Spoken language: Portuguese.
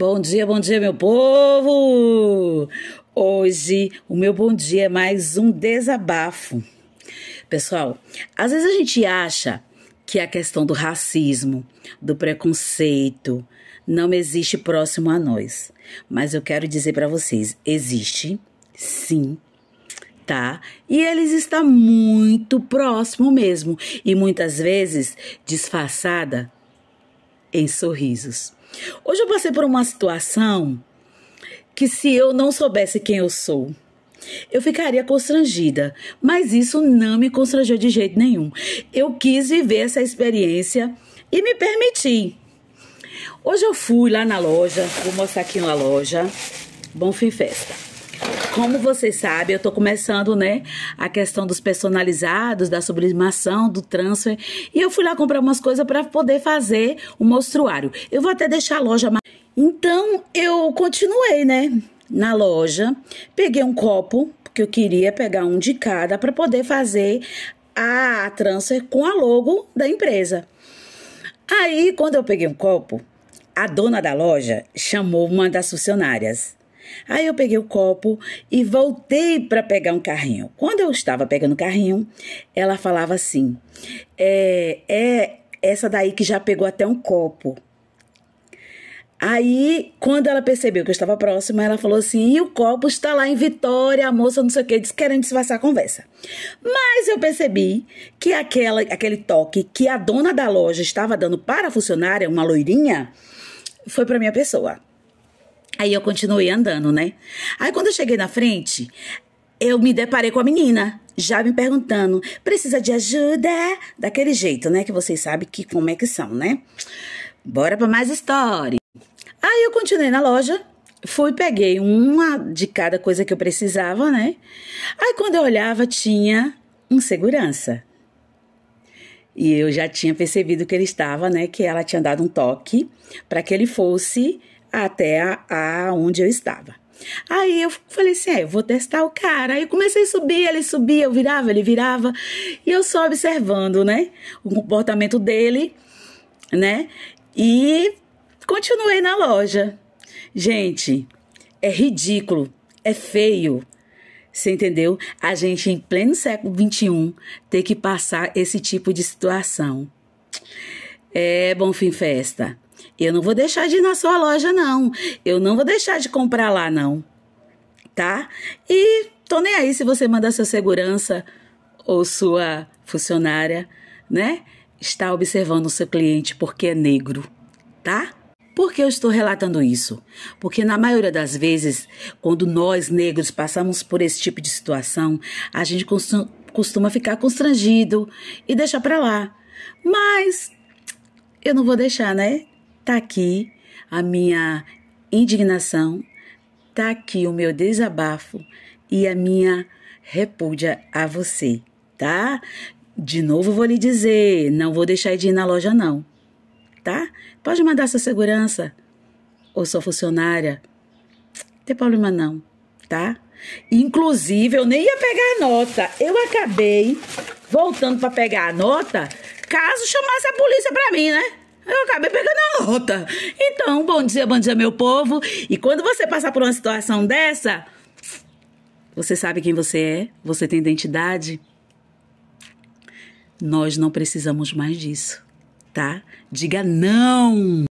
Bom dia, bom dia, meu povo! Hoje o meu bom dia é mais um desabafo. Pessoal, às vezes a gente acha que a questão do racismo, do preconceito, não existe próximo a nós. Mas eu quero dizer para vocês, existe sim Tá? E eles está muito próximo mesmo e muitas vezes disfarçada em sorrisos. Hoje eu passei por uma situação que se eu não soubesse quem eu sou, eu ficaria constrangida, mas isso não me constrangeu de jeito nenhum. Eu quis viver essa experiência e me permiti. Hoje eu fui lá na loja, vou mostrar aqui na loja, Bom Bonfim Festa. Como vocês sabem, eu estou começando, né, a questão dos personalizados, da sublimação, do transfer, e eu fui lá comprar umas coisas para poder fazer o um mostruário. Eu vou até deixar a loja mais... Então, eu continuei, né, na loja, peguei um copo, porque eu queria pegar um de cada para poder fazer a transfer com a logo da empresa. Aí, quando eu peguei um copo, a dona da loja chamou uma das funcionárias Aí eu peguei o copo e voltei para pegar um carrinho. Quando eu estava pegando o carrinho, ela falava assim: é, é essa daí que já pegou até um copo. Aí, quando ela percebeu que eu estava próxima, ela falou assim: e o copo está lá em Vitória, a moça não sei o que, disse, querendo disfarçar a conversa. Mas eu percebi que aquela, aquele toque que a dona da loja estava dando para a funcionária, uma loirinha, foi para minha pessoa. Aí eu continuei andando, né? Aí quando eu cheguei na frente, eu me deparei com a menina, já me perguntando: precisa de ajuda? Daquele jeito, né? Que vocês sabem que como é que são, né? Bora para mais história. Aí eu continuei na loja, fui peguei uma de cada coisa que eu precisava, né? Aí quando eu olhava, tinha um segurança. E eu já tinha percebido que ele estava, né? Que ela tinha dado um toque para que ele fosse até aonde onde eu estava. Aí eu falei assim, é, eu vou testar o cara. Aí eu comecei a subir, ele subia, eu virava, ele virava. E eu só observando, né, o comportamento dele, né, e continuei na loja. Gente, é ridículo, é feio, você entendeu? A gente, em pleno século XXI, ter que passar esse tipo de situação. É, bom fim Festa. Eu não vou deixar de ir na sua loja, não. Eu não vou deixar de comprar lá, não. Tá? E tô nem aí se você mandar seu segurança ou sua funcionária, né? Está observando o seu cliente porque é negro, tá? Por que eu estou relatando isso? Porque na maioria das vezes, quando nós negros passamos por esse tipo de situação, a gente costuma ficar constrangido e deixar para lá. Mas eu não vou deixar, né? Está aqui a minha indignação, está aqui o meu desabafo e a minha repúdia a você, tá? De novo vou lhe dizer, não vou deixar de ir na loja não, tá? Pode mandar sua segurança ou sua funcionária, não tem problema não, tá? Inclusive, eu nem ia pegar a nota. Eu acabei voltando para pegar a nota, caso chamasse a polícia para mim, né? eu acabei pegando a nota. Então, bom dia, bom dia, meu povo. E quando você passar por uma situação dessa, você sabe quem você é? Você tem identidade? Nós não precisamos mais disso, tá? Diga não!